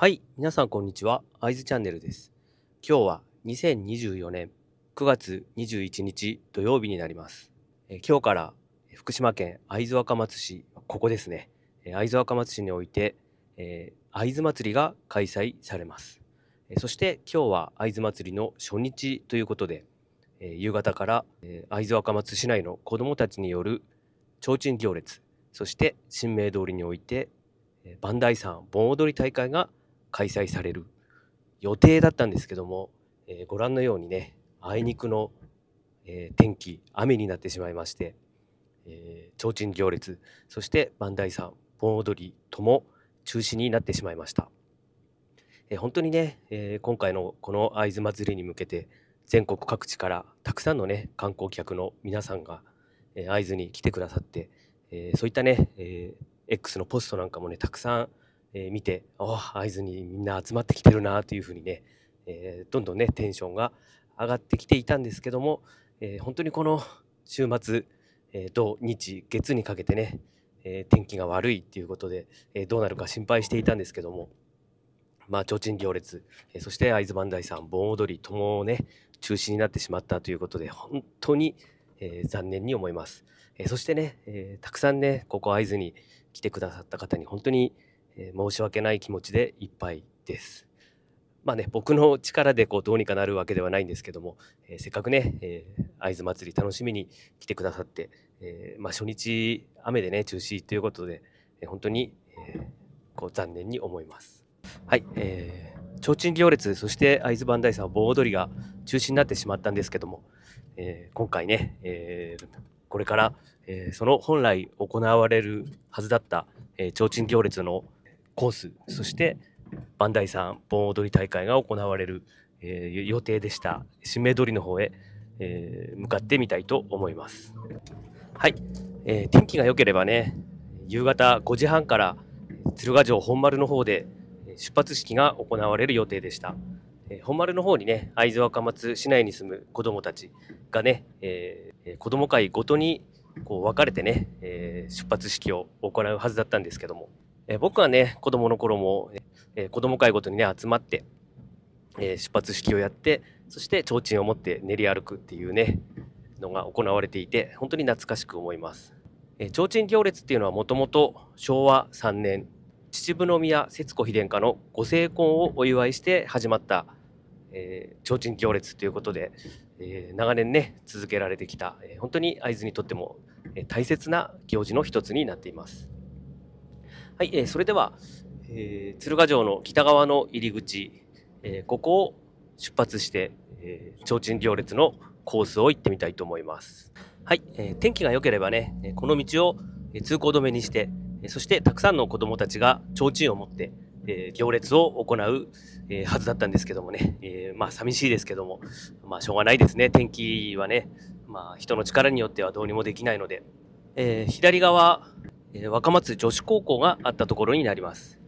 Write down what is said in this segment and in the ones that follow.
はい、皆さんこんにちは。アイズチャンネルです。今日は2024年9月21日土曜日になります。え今日から福島県会津若松市、ここですね。会津若松市において、えー、会津祭りが開催されます。えそして今日は会津祭りの初日ということで、え夕方からえ会津若松市内の子どもたちによる提灯行列、そして新明通りにおいて、え磐梯山盆踊り大会が開催される予定だったんですけども、えー、ご覧のようにねあいにくの、えー、天気雨になってしまいまして、えー、提灯行列そして磐さん盆踊りとも中止になってしまいました、えー、本当にね、えー、今回のこの会津祭りに向けて全国各地からたくさんのね観光客の皆さんが、えー、会津に来てくださって、えー、そういったね、えー、X のポストなんかもねたくさんえー、見てああ会津にみんな集まってきてるなというふうにね、えー、どんどんねテンションが上がってきていたんですけども、えー、本当にこの週末、えー、土日月にかけてね、えー、天気が悪いっていうことで、えー、どうなるか心配していたんですけどもまあ提灯行列、えー、そして会津磐梯さん盆踊りともね中止になってしまったということで本当に、えー、残念に思います、えー、そしてね、えー、たくさんねここ会津に来てくださった方に本当にえー、申し訳ない気持ちでいっぱいです。まあね、僕の力でこうどうにかなるわけではないんですけども、えー、せっかくね、えー、会津祭り楽しみに来てくださって、えー、まあ、初日雨でね中止ということで、え本当に、えこう残念に思います。はい、えー、提灯行列そして会津磐梯山盆踊りが中止になってしまったんですけども、え今回ね、えこれから、えその本来行われるはずだった、えー、提灯行列のコース、そして磐梯山盆踊り大会が行われる、えー、予定でした新名通りの方へ、えー、向かってみたいと思います。はい、えー、天気が良ければね、夕方5時半から鶴ヶ城本丸の方で出発式が行われる予定でした。え本丸の方にね、会津若松市内に住む子どもたちがね、えー、子ども会ごとにこう分かれてね、えー、出発式を行うはずだったんですけども、え僕はね、子供の頃も、え子供会ごとにね、集まって、え出発式をやって、そして提灯を持って練り歩くっていうね、のが行われていて、本当に懐かしく思います。え提灯行列っていうのはもともと昭和3年、秩父宮節子妃殿下のご成婚をお祝いして始まった、えー、提灯行列ということで、えー、長年ね続けられてきた、えー、本当に会津にとっても、え大切な行事の一つになっています。はい、えー、それでは、えー、鶴ヶ城の北側の入り口、えー、ここを出発して、えー、提灯行列のコースを行ってみたいと思います。はい、えー、天気が良ければね、この道を通行止めにして、そしてたくさんの子供たちが提灯を持って、えー、行列を行う、えー、はずだったんですけどもね、えー、まあ寂しいですけども、まあしょうがないですね、天気はね、まあ人の力によってはどうにもできないので、えー、左側え若松女子高校があったところになります。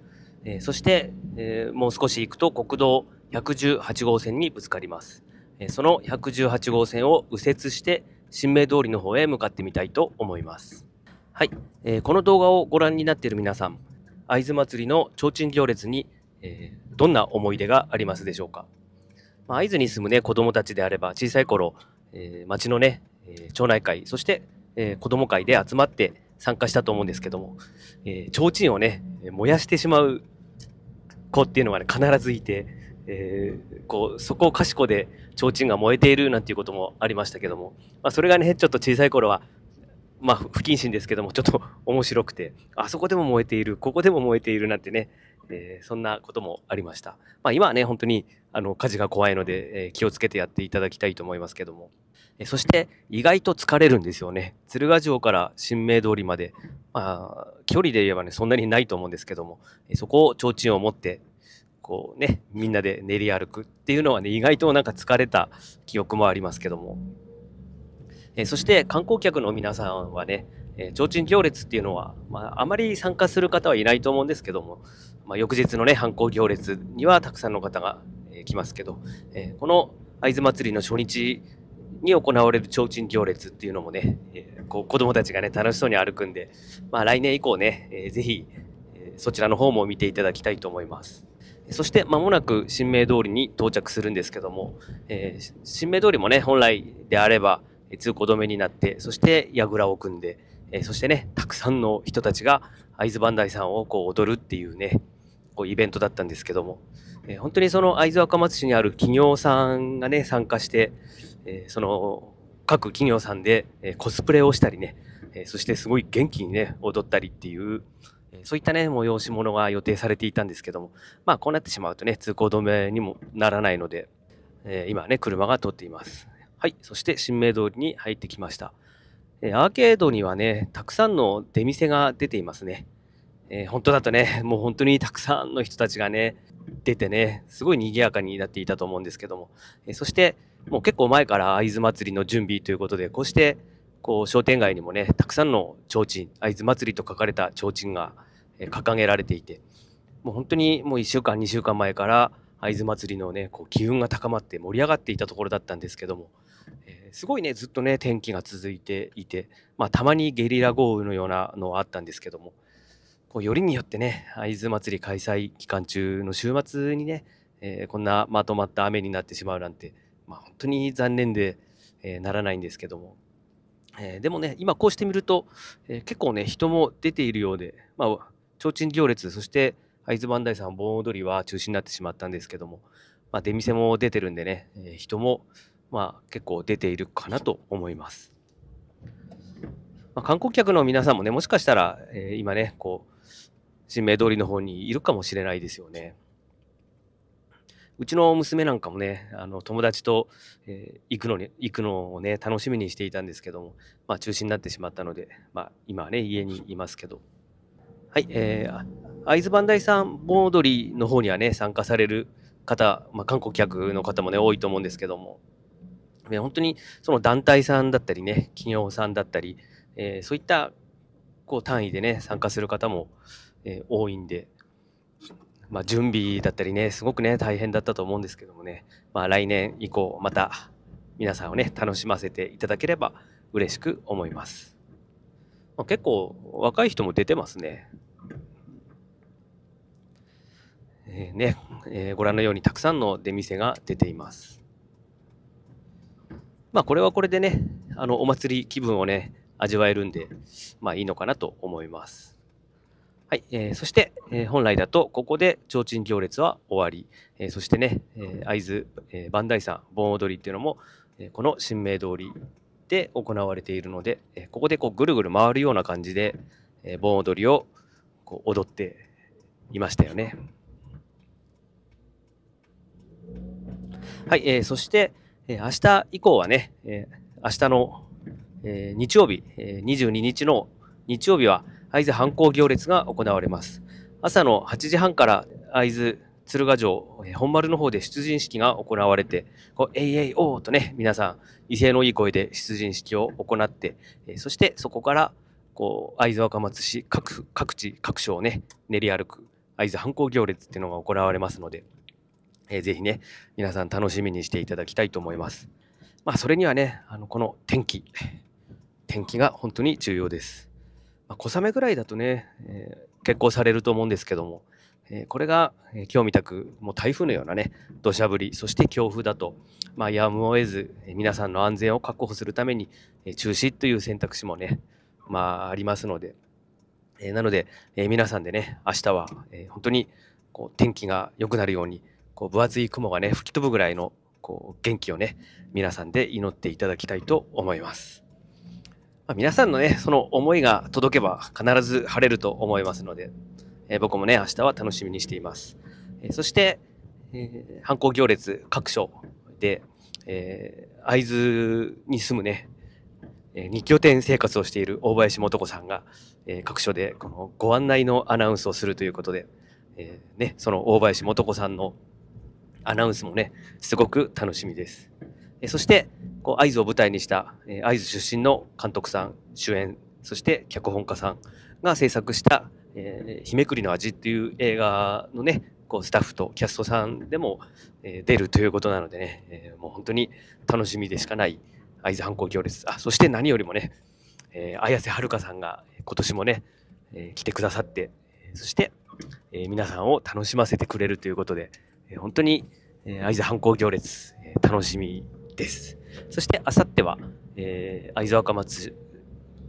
えそして、えもう少し行くと国道118号線にぶつかります。えその118号線を右折して、新名通りの方へ向かってみたいと思います。はい、えこの動画をご覧になっている皆さん、会津祭りの提灯行列に、えどんな思い出がありますでしょうか。まあ、会津に住む、ね、子供たちであれば、小さい頃、え町のね、え町内会、そして、え子供会で集まって、参加したと思うんですけども、えー、提灯をね、燃やしてしまう子っていうのがね、必ずいて、えー、こう、そこをかしこで提灯が燃えているなんていうこともありましたけども、まあ、それがね、ちょっと小さい頃はまあ、不謹慎ですけども、ちょっと面白くて、あそこでも燃えている、ここでも燃えているなんてね、えー、そんなこともありました。まあ、今はね、本当にあの火事が怖いので、えー、気をつけてやっていただきたいと思いますけども。えー、そして、意外と疲れるんですよね。鶴ヶ城から新明通りまで、まあ、距離で言えばね、そんなにないと思うんですけども、えそこを提灯を持って、こうね、みんなで練り歩くっていうのはね、意外となんか疲れた記憶もありますけども。えそして観光客の皆さんはね、え提灯行列っていうのは、まあ、あまり参加する方はいないと思うんですけども、まあ、翌日のね、犯行行列にはたくさんの方が、え来ますけど、えこの会津祭りの初日に行われる提灯行列っていうのもね、えー、こ子供たちがね、楽しそうに歩くんで、まあ、来年以降ね、えー、ぜひ、えそちらの方も見ていただきたいと思います。そして間もなく新明通りに到着するんですけども、えー、新名通りもね、本来であれば、通行止めになって、そして櫓を組んで、えそしてね、たくさんの人たちが会津磐梯さんをこう踊るっていうね、こうイベントだったんですけども、え本当にその会津若松市にある企業さんがね、参加して、えその各企業さんで、えコスプレをしたりね、えそしてすごい元気にね、踊ったりっていう、そういったね、催し物が予定されていたんですけども、まあこうなってしまうとね、通行止めにもならないので、え今ね、車が通っています。はい、そして新明通りに入ってきました。えアーケードにはね、たくさんの出店が出ていますね。えー、本当だとね、もう本当にたくさんの人たちがね、出てね、すごい賑やかになっていたと思うんですけども、えー、そして、もう結構前から会津祭りの準備ということで、こうして、こう商店街にもね、たくさんの提灯、会津祭りと書かれた提灯が掲げられていて、もう本当にもう1週間、2週間前から会津祭りのね、こう機運が高まって盛り上がっていたところだったんですけども、えー、すごいね、ずっとね、天気が続いていて、まあ、たまにゲリラ豪雨のようなのはあったんですけども、こうよりによってね、会津祭り開催期間中の週末にね、えー、こんなまとまった雨になってしまうなんて、まあ、本当に残念で、えー、ならないんですけども、えー、でもね、今こうしてみると、えー、結構ね、人も出ているようで、まあ、提灯行列、そして会津磐梯山盆踊りは中止になってしまったんですけども、まあ、出店も出てるんでね、えー、人もまあ、結構出ているかなと思います。まあ、観光客の皆さんもね、もしかしたら、えー、今ね、こう、新名通りの方にいるかもしれないですよね。うちの娘なんかもね、あの友達と、えー、行くのに行くのをね、楽しみにしていたんですけども、まあ、中止になってしまったので、まあ、今はね、家にいますけど。はい、えー、会津磐梯山盆踊りの方にはね、参加される方、まあ、観光客の方もね、多いと思うんですけども、ね、本当にその団体さんだったりね、企業さんだったり、えー、そういったこう単位でね、参加する方も、えー、多いんで、まあ、準備だったりね、すごくね、大変だったと思うんですけどもね、まあ、来年以降、また皆さんをね、楽しませていただければ嬉しく思います。まあ、結構若い人も出てますね。えー、ね、えー、ご覧のようにたくさんの出店が出ています。まあこれはこれでね、あのお祭り気分をね、味わえるんで、まあいいのかなと思います。はい、えー、そして、えー、本来だとここで提灯行列は終わり、えー、そしてね、え会津、えー、磐梯山盆踊りっていうのも、えこの神明通りで行われているので、えここでこうぐるぐる回るような感じで、え盆踊りをこう踊っていましたよね。はい、えそして、え明日以降はね、え明日の、え日曜日、え22日の日曜日は会津反抗行列が行われます。朝の8時半から会津鶴ヶ城、本丸の方で出陣式が行われて、こうえいえいおーとね、皆さん威勢のいい声で出陣式を行って、えそしてそこからこう会津若松市各各地各所をね練り歩く会津反抗行列っていうのが行われますので。えー、ぜひね、皆さん楽しみにしていただきたいと思います。まあ、それにはね、あのこの天気、天気が本当に重要です。まあ、小雨ぐらいだとね、えー、結構されると思うんですけども、えー、これが、えー、今日みたく、もう台風のようなね、土砂降り、そして強風だと、まあ、やむを得ず、えー、皆さんの安全を確保するために、えー、中止という選択肢もね、まあ、ありますので、えー、なので、えー、皆さんでね、明日は、えー、本当にこう天気が良くなるように、こう分厚い雲がね吹き飛ぶぐらいのこう元気をね皆さんで祈っていただきたいと思います、まあ、皆さんのねその思いが届けば必ず晴れると思いますので、えー、僕もね明日は楽しみにしています、えー、そして、えー、犯行行列各所で、えー、会津に住むね二拠点生活をしている大林素子さんが、え各所でこのご案内のアナウンスをするということで、えね、その大林素子さんのアナウンスもね、すごく楽しみです。えそして、こう、合図を舞台にした、え合図出身の監督さん、主演、そして脚本家さんが制作した、えー、日めくりの味っていう映画のね、こうスタッフとキャストさんでも、え出るということなのでね、えもう本当に楽しみでしかない会津反抗行列。あ、そして何よりもね、えー、綾瀬はるかさんが今年もね、えー、来てくださって、そして、えー、皆さんを楽しませてくれるということで、えー、本当に、えー、会津観光行列、えー、楽しみです。そしてあさっては、えー、会津若松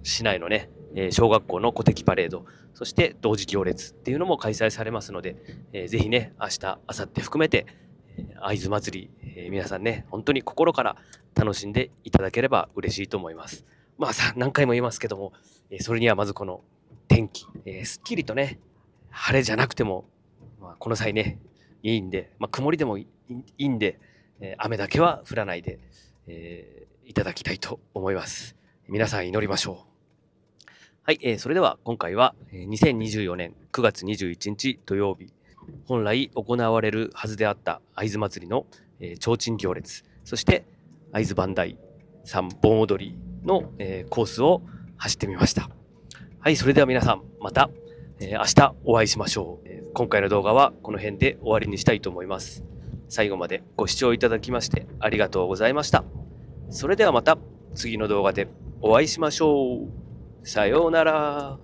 市内のね、えー、小学校の古敵パレード、そして同時行列っていうのも開催されますので、えー、ぜひね、明日、あさって含めて、会津祭り、えー、皆さんね、本当に心から楽しんでいただければ嬉しいと思います。まあさ、何回も言いますけども、えー、それにはまずこの天気、えー、すっきりとね、晴れじゃなくても、まあ、この際ね、いいんで、まあ、曇りでもいいんで、え雨だけは降らないで、えいただきたいと思います。皆さん祈りましょう。はい、えー、それでは今回は2024年9月21日土曜日、本来行われるはずであった会津祭りの、えー、提灯行列、そして会津磐梯三盆踊りの、えー、コースを走ってみました。はい、それでは皆さん、また。え明日お会いしましょう。今回の動画はこの辺で終わりにしたいと思います。最後までご視聴いただきましてありがとうございました。それではまた次の動画でお会いしましょう。さようなら。